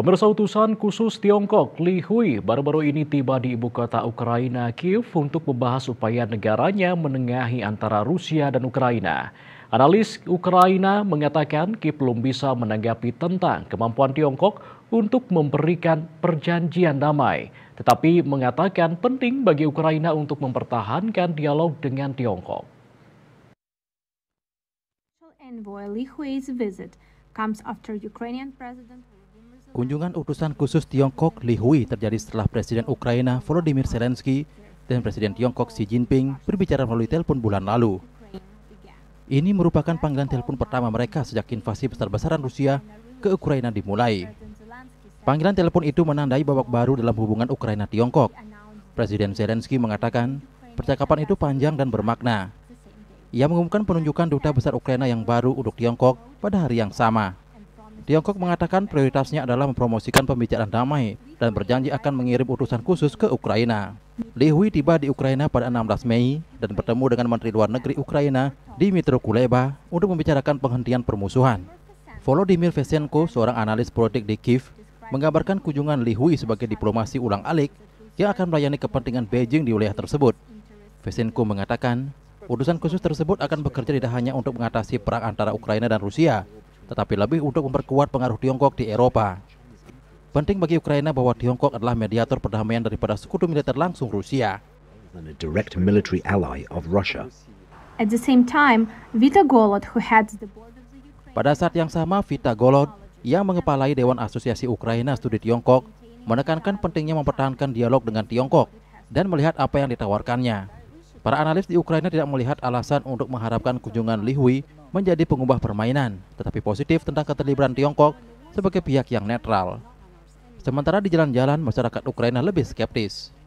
Pemirsa utusan khusus Tiongkok Li Hui baru-baru ini tiba di ibu kota Ukraina Kiev untuk membahas upaya negaranya menengahi antara Rusia dan Ukraina. Analis Ukraina mengatakan Kiev belum bisa menanggapi tentang kemampuan Tiongkok untuk memberikan perjanjian damai, tetapi mengatakan penting bagi Ukraina untuk mempertahankan dialog dengan Tiongkok. Envoy Li Hui's visit comes after Ukrainian President Kunjungan utusan khusus Tiongkok Li Hui terjadi setelah Presiden Ukraina Volodymyr Zelensky dan Presiden Tiongkok Xi Jinping berbicara melalui telepon bulan lalu. Ini merupakan panggilan telepon pertama mereka sejak invasi besar-besaran Rusia ke Ukraina dimulai. Panggilan telepon itu menandai babak baru dalam hubungan Ukraina-Tiongkok. Presiden Zelensky mengatakan percakapan itu panjang dan bermakna. Ia mengumumkan penunjukan duta besar Ukraina yang baru untuk Tiongkok pada hari yang sama. Tiongkok mengatakan prioritasnya adalah mempromosikan pembicaraan damai dan berjanji akan mengirim utusan khusus ke Ukraina. Li Hui tiba di Ukraina pada 16 Mei dan bertemu dengan Menteri Luar Negeri Ukraina Dimitro Kuleba untuk membicarakan penghentian permusuhan. Volodymyr Vesenko, seorang analis politik di Kiev, menggambarkan kunjungan Li Hui sebagai diplomasi ulang alik yang akan melayani kepentingan Beijing di wilayah tersebut. Vesenko mengatakan, utusan khusus tersebut akan bekerja tidak hanya untuk mengatasi perang antara Ukraina dan Rusia, tetapi lebih untuk memperkuat pengaruh Tiongkok di Eropa. Penting bagi Ukraina bahwa Tiongkok adalah mediator perdamaian daripada sekutu militer langsung Rusia. Pada saat yang sama, Vita Golod yang mengepalai Dewan Asosiasi Ukraina Studi Tiongkok menekankan pentingnya mempertahankan dialog dengan Tiongkok dan melihat apa yang ditawarkannya. Para analis di Ukraina tidak melihat alasan untuk mengharapkan kunjungan Li Hui menjadi pengubah permainan, tetapi positif tentang keterlibatan Tiongkok sebagai pihak yang netral. Sementara di jalan-jalan, masyarakat Ukraina lebih skeptis.